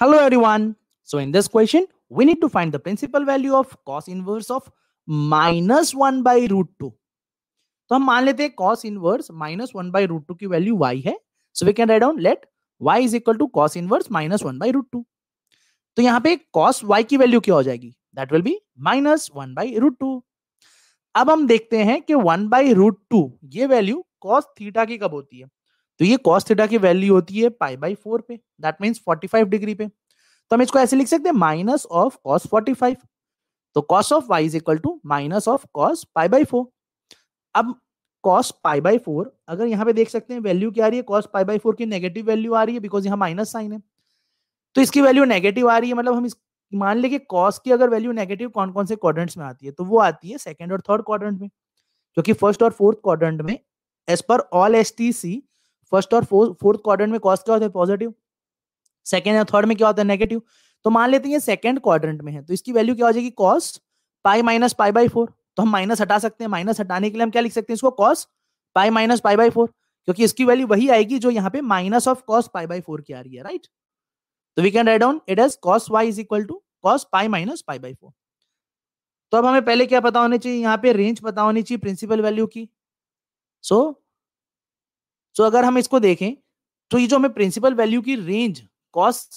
Hello everyone. So in this question, we need to find the principal value of cos inverse of minus one by root two तो हम मान लेते हैं cos inverse minus one by root two की value Y है so we can write down let Y is equal to cos inverse minus one by root two तो यहाँ पे कॉस वाई की वैल्यू क्या हो जाएगी that will be minus one by root two अब हम देखते हैं कि वन बाई रूट टू ये वैल्यू कॉस थीटा की कब होती है तो ये कॉस थीटा की वैल्यू होती है पाई बाई फोर पे that means forty five degree पे तो हम इसको ऐसे लिख सकते हैं minus of cos forty five तो cos of Y is equal to minus of cos pi by four अब कॉस पाई बाई फोर अगर यहाँ पे देख सकते हैं वैल्यू क्या आ रही है कॉस पाई बाई फोर की नेगेटिव वैल्यू आ रही है बिकॉज यहाँ माइनस साइन है तो इसकी वैल्यू नेगेटिव आ रही है मतलब हम इस मान लें कि कॉस की अगर वैल्यू नेगेटिव कौन कौन से क्वाड्रेंट्स में आती है तो वो आती है सेकंड और थर्ड क्वाड्रेंट में क्योंकि फर्स्ट और फोर्थ क्वाड्रेंट में as per all S T C first और फोर्थ क्वाड्रेंट में कॉस्ट क्या होता है पॉजिटिव सेकेंड या थर्ड में क्या होता है नेगेटिव तो मान लेते हैं ये सेकेंड क्वाड्रेंट में है तो इसकी वैल्यू क्या हो जाएगी cos pi minus pi by four तो हम माइनस हटा सकते हैं माइनस हटाने के लिए हम क्या लिख सकते हैं इसको cos pi minus pi by four क्योंकि इसकी वैल्यू वही आएगी जो यहाँ पे minus of cos pi by four की आ रही है राइट तो we can write down it as cos Y is equal to cos pi minus pi by four तो अब हमें पहले क्या पता होना चाहिए यहाँ पे रेंज पता होनी चाहिए प्रिंसिपल वैल्यू की सो सो अगर हम इसको देखें तो ये जो हमें प्रिंसिपल वैल्यू की रेंज कॉस्ट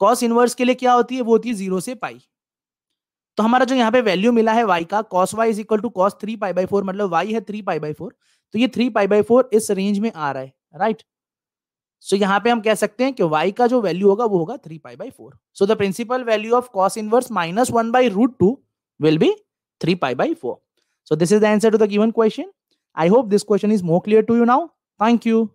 कॉस इनवर्स के लिए क्या होती है वो होती है जीरो से पाई तो हमारा जो यहाँ पे वैल्यू मिला है वाई का cos Y is equal to cos three pi by four मतलब वाई है थ्री पाई बाई फोर तो ये थ्री पाई बाई फोर इस रेंज में आ रहा है राइट सो so, यहाँ पे हम कह सकते हैं कि वाई का जो वैल्यू होगा वो होगा three pi by four so the principal value of cos inverse minus one by root two will be three pi by four so this is the answer to the given question I hope this question is more clear to you now Thank you.